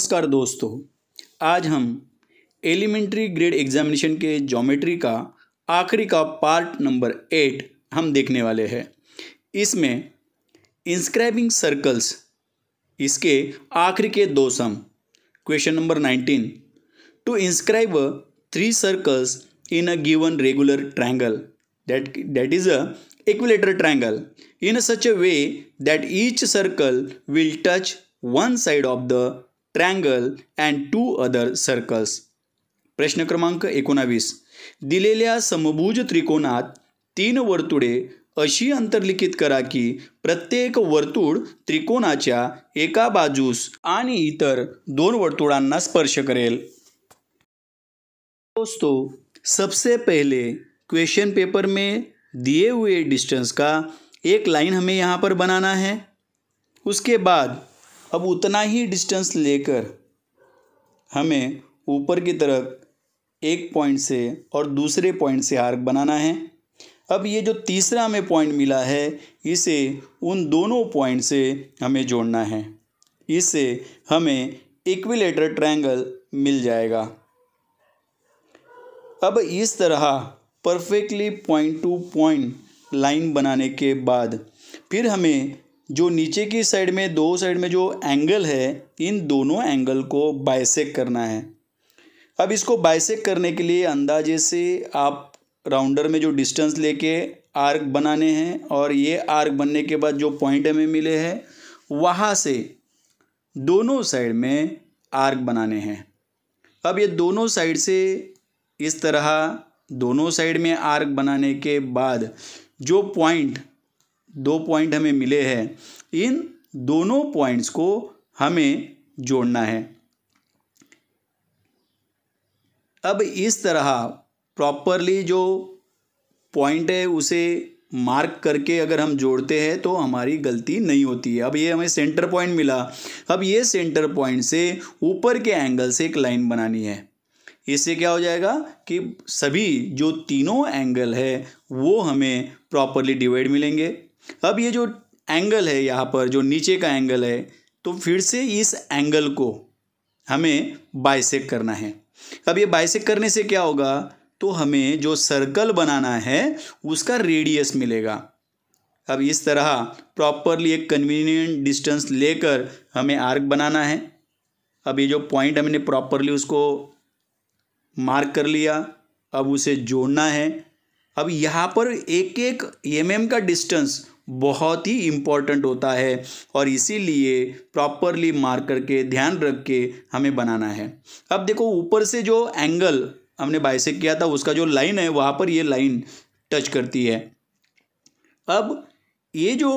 नमस्कार दोस्तों आज हम एलिमेंट्री ग्रेड एग्जामिनेशन के ज्योमेट्री का आखिरी का पार्ट नंबर एट हम देखने वाले हैं इसमें इंस्क्राइबिंग सर्कल्स इसके आखिरी के दो sum question number nineteen to inscribe three circles in a given regular triangle that that is a equilateral triangle in such a way that each circle will touch one side of the triangle and two other circles प्रश्न क्रमांक एकोणावीस दिलेल्या समभुज त्रिकोणात तीन वर्तुळे अशी अंतर्लिखित करा की प्रत्येक वर्तुळ त्रिकोणाच्या एका बाजूस आणि इतर दोन वर्तुळांना स्पर्श करेल दोस्तों सबसे पहले क्वेश्चन पेपर में दिए हुए डिस्टेंस का एक लाइन हमें यहाँ पर बनाना है उसके बाद अब उतना ही डिस्टेंस लेकर हमें ऊपर की तरफ एक पॉइंट से और दूसरे पॉइंट से आर्क बनाना है अब ये जो तीसरा हमें पॉइंट मिला है इसे उन दोनों पॉइंट से हमें जोड़ना है इससे हमें इक्विलेटर ट्रायंगल मिल जाएगा अब इस तरह perfectly point to point line बनाने के बाद फिर हमें जो नीचे की साइड में दो साइड में जो एंगल है इन दोनों एंगल को बाइसेक करना है अब इसको बाइसेक करने के लिए अंदाजे से आप राउंडर में जो डिस्टेंस लेके आर्क बनाने हैं और ये आर्क बनने के बाद जो पॉइंट हमें मिले हैं वहाँ से दोनों साइड में आर्क बनाने हैं अब ये दोनों साइड से इस तरह दोनों साइड में आर्क बनाने के बाद जो पॉइंट दो पॉइंट हमें मिले हैं इन दोनों पॉइंट्स को हमें जोड़ना है अब इस तरह प्रॉपरली जो पॉइंट है उसे मार्क करके अगर हम जोड़ते हैं तो हमारी गलती नहीं होती है अब ये हमें सेंटर पॉइंट मिला अब ये सेंटर पॉइंट से ऊपर के एंगल से एक लाइन बनानी है इससे क्या हो जाएगा कि सभी जो तीनों एंगल है वो हमें प्रॉपरली डिवाइड मिलेंगे अब ये जो एंगल है यहाँ पर जो नीचे का एंगल है तो फिर से इस एंगल को हमें बाइसेक करना है अब ये बाइसेक करने से क्या होगा तो हमें जो सर्कल बनाना है उसका रेडियस मिलेगा अब इस तरह प्रॉपरली एक कन्वीनियंट डिस्टेंस लेकर हमें आर्क बनाना है अब ये जो पॉइंट हमने प्रॉपरली उसको मार्क कर लिया अब उसे जोड़ना है अब यहाँ पर एक एक एम mm का डिस्टेंस बहुत ही इम्पॉर्टेंट होता है और इसीलिए प्रॉपरली मार्क करके ध्यान रख के हमें बनाना है अब देखो ऊपर से जो एंगल हमने बाइसेक किया था उसका जो लाइन है वहाँ पर ये लाइन टच करती है अब ये जो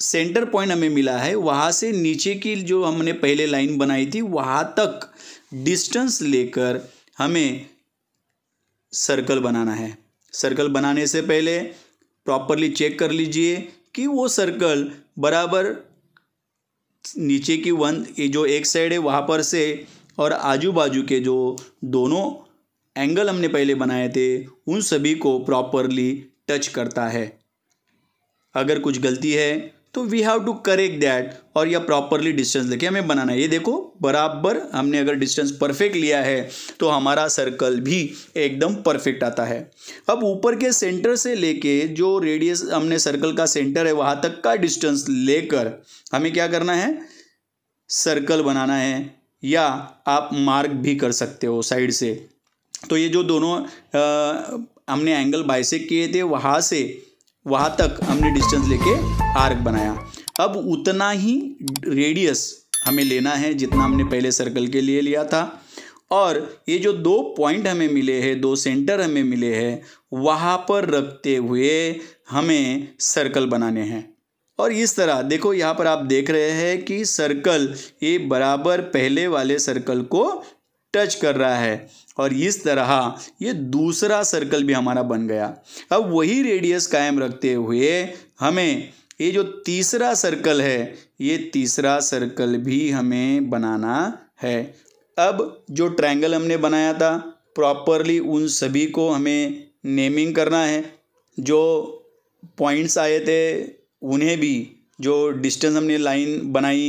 सेंटर पॉइंट हमें मिला है वहाँ से नीचे की जो हमने पहले लाइन बनाई थी वहाँ तक डिस्टेंस लेकर हमें सर्कल बनाना है सर्कल बनाने से पहले प्रॉपरली चेक कर लीजिए कि वो सर्कल बराबर नीचे की वन ये जो एक साइड है वहाँ पर से और आजू बाजू के जो दोनों एंगल हमने पहले बनाए थे उन सभी को प्रॉपरली टच करता है अगर कुछ गलती है तो we have to correct that और यह प्रॉपरली डिस्टेंस लेके हमें बनाना है ये देखो बराबर हमने अगर डिस्टेंस परफेक्ट लिया है तो हमारा सर्कल भी एकदम परफेक्ट आता है अब ऊपर के सेंटर से लेके जो रेडियस हमने सर्कल का सेंटर है वहाँ तक का डिस्टेंस लेकर हमें क्या करना है सर्कल बनाना है या आप मार्क भी कर सकते हो साइड से तो ये जो दोनों आ, हमने एंगल बाइसेक किए थे वहाँ से वहाँ तक हमने डिस्टेंस लेके आर्क बनाया अब उतना ही रेडियस हमें लेना है जितना हमने पहले सर्कल के लिए लिया था और ये जो दो पॉइंट हमें मिले हैं दो सेंटर हमें मिले हैं वहाँ पर रखते हुए हमें सर्कल बनाने हैं और इस तरह देखो यहाँ पर आप देख रहे हैं कि सर्कल ये बराबर पहले वाले सर्कल को टच कर रहा है और इस तरह ये दूसरा सर्कल भी हमारा बन गया अब वही रेडियस कायम रखते हुए हमें ये जो तीसरा सर्कल है ये तीसरा सर्कल भी हमें बनाना है अब जो ट्रायंगल हमने बनाया था प्रॉपरली उन सभी को हमें नेमिंग करना है जो पॉइंट्स आए थे उन्हें भी जो डिस्टेंस हमने लाइन बनाई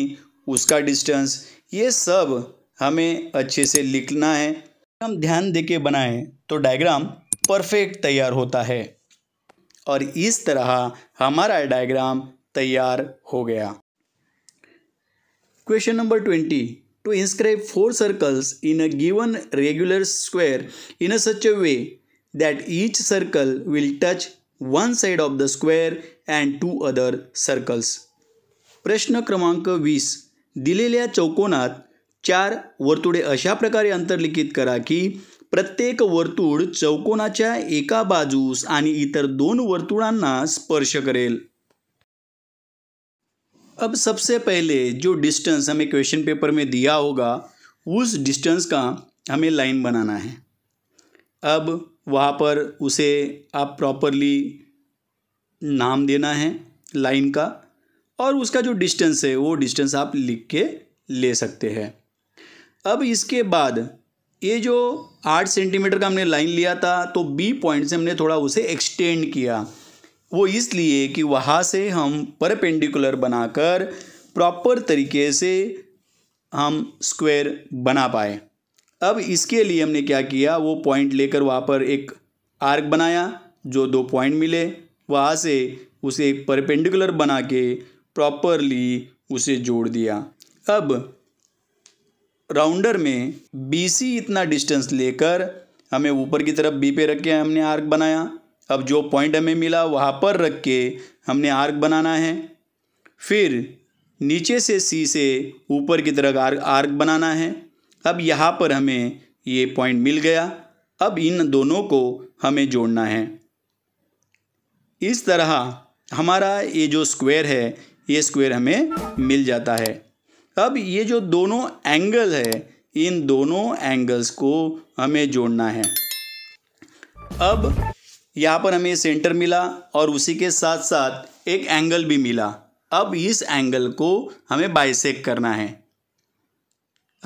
उसका डिस्टेंस ये सब हमें अच्छे से लिखना है हम ध्यान दे के बनाएं तो डायग्राम परफेक्ट तैयार होता है और इस तरह हमारा डायग्राम तैयार हो गया question number twenty to inscribe four circles in a given regular square in a such a way that each circle will touch one side of the square and two other circles प्रश्न क्रमांक वीस दिलेल्या चौकोनात चार वर्तुळे अशा प्रकारे अंतर्लिखित करा की प्रत्येक वर्तुळ चौकोनाच्या एका बाजूस आणि इतर दोन वर्तुळांना स्पर्श करेल अब सबसे पहले जो डिस्टेंस हमें क्वेश्चन पेपर में दिया होगा उस डिस्टेंस का हमें लाइन बनाना है अब वहाँ पर उसे आप प्रॉपरली नाम देना है लाइन का और उसका जो डिस्टेंस है वो डिस्टेंस आप लिख के ले सकते हैं अब इसके बाद ये जो आठ सेंटीमीटर का हमने लाइन लिया था तो बी पॉइंट से हमने थोड़ा उसे एक्सटेंड किया वो इसलिए कि वहाँ से हम परपेंडिकुलर बनाकर प्रॉपर तरीके से हम स्क्वायर बना पाए अब इसके लिए हमने क्या किया वो पॉइंट लेकर वहाँ पर एक आर्क बनाया जो दो पॉइंट मिले वहाँ से उसे परपेंडिकुलर बना के प्रॉपरली उसे जोड़ दिया अब राउंडर में बी सी इतना डिस्टेंस लेकर हमें ऊपर की तरफ बी पे रख के हमने आर्क बनाया अब जो पॉइंट हमें मिला वहाँ पर रख के हमने आर्क बनाना है फिर नीचे से सी से ऊपर की तरफ आर्क आर्क बनाना है अब यहाँ पर हमें ये पॉइंट मिल गया अब इन दोनों को हमें जोड़ना है इस तरह हमारा ये जो स्क्वायर है ये स्क्वायर हमें मिल जाता है अब ये जो दोनों एंगल है इन दोनों एंगल्स को हमें जोड़ना है अब यहाँ पर हमें सेंटर मिला और उसी के साथ साथ एक एंगल भी मिला अब इस एंगल को हमें बाइसेक करना है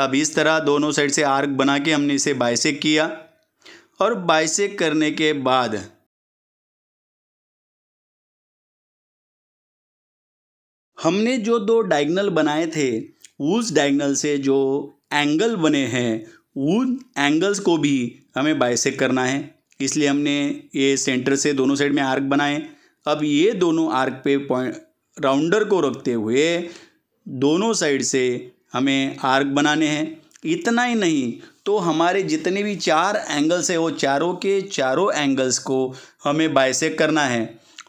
अब इस तरह दोनों साइड से आर्क बना के हमने इसे बाइसेक किया और बाइसेक करने के बाद हमने जो दो डायगनल बनाए थे उस डायगनल से जो एंगल बने हैं उन एंगल्स को भी हमें बाइसेक करना है इसलिए हमने ये सेंटर से दोनों साइड में आर्क बनाए अब ये दोनों आर्क पे पॉइंट राउंडर को रखते हुए दोनों साइड से हमें आर्क बनाने हैं इतना ही नहीं तो हमारे जितने भी चार एंगल्स हैं वो चारों के चारों एंगल्स को हमें बाइसेक करना है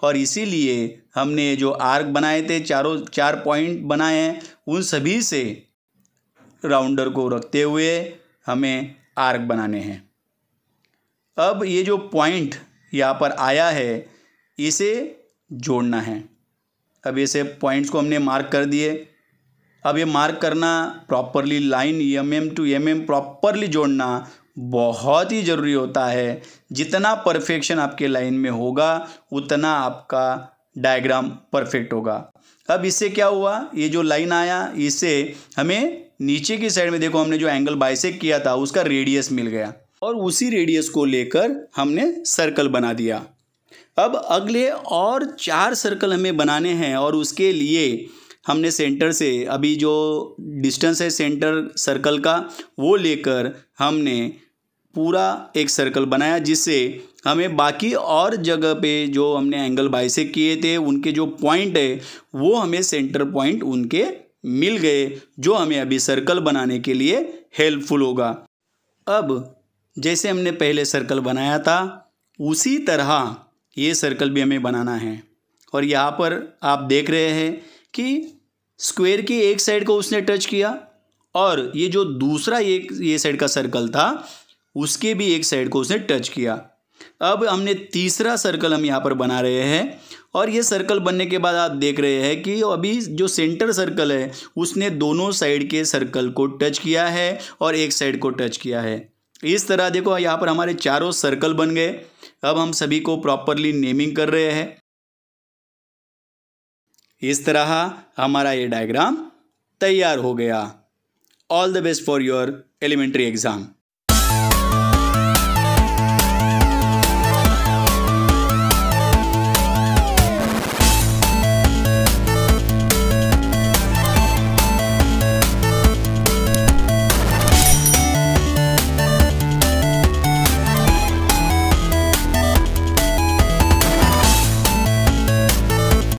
और इसीलिए हमने जो आर्क बनाए थे चारों चार पॉइंट बनाए हैं उन सभी से राउंडर को रखते हुए हमें आर्क बनाने हैं अब ये जो पॉइंट यहाँ पर आया है इसे जोड़ना है अब ऐसे पॉइंट्स को हमने मार्क कर दिए अब ये मार्क करना properly line M M to M M properly जोड़ना बहुत ही ज़रूरी होता है जितना परफेक्शन आपके लाइन में होगा उतना आपका डायग्राम परफेक्ट होगा अब इससे क्या हुआ ये जो लाइन आया इससे हमें नीचे की साइड में देखो हमने जो एंगल बाइसेक किया था उसका रेडियस मिल गया और उसी रेडियस को लेकर हमने सर्कल बना दिया अब अगले और चार सर्कल हमें बनाने हैं और उसके लिए हमने सेंटर से अभी जो डिस्टेंस है सेंटर सर्कल का वो लेकर हमने पूरा एक सर्कल बनाया जिससे हमें बाकी और जगह पे जो हमने एंगल बाइसेक किए थे उनके जो पॉइंट है वो हमें सेंटर पॉइंट उनके मिल गए जो हमें अभी सर्कल बनाने के लिए हेल्पफुल होगा अब जैसे हमने पहले सर्कल बनाया था उसी तरह ये सर्कल भी हमें बनाना है और यहाँ पर आप देख रहे हैं कि स्क्वेयर की एक साइड को उसने टच किया और ये जो दूसरा एक ये साइड का सर्कल था उसके भी एक साइड को उसने टच किया अब हमने तीसरा सर्कल हम यहाँ पर बना रहे हैं और ये सर्कल बनने के बाद आप देख रहे हैं कि अभी जो सेंटर सर्कल है उसने दोनों साइड के सर्कल को टच किया है और एक साइड को टच किया है इस तरह देखो यहाँ पर हमारे चारों सर्कल बन गए अब हम सभी को प्रॉपरली नेमिंग कर रहे हैं इस तरह हमारा ये डायग्राम तैयार हो गया all the best for your elementary exam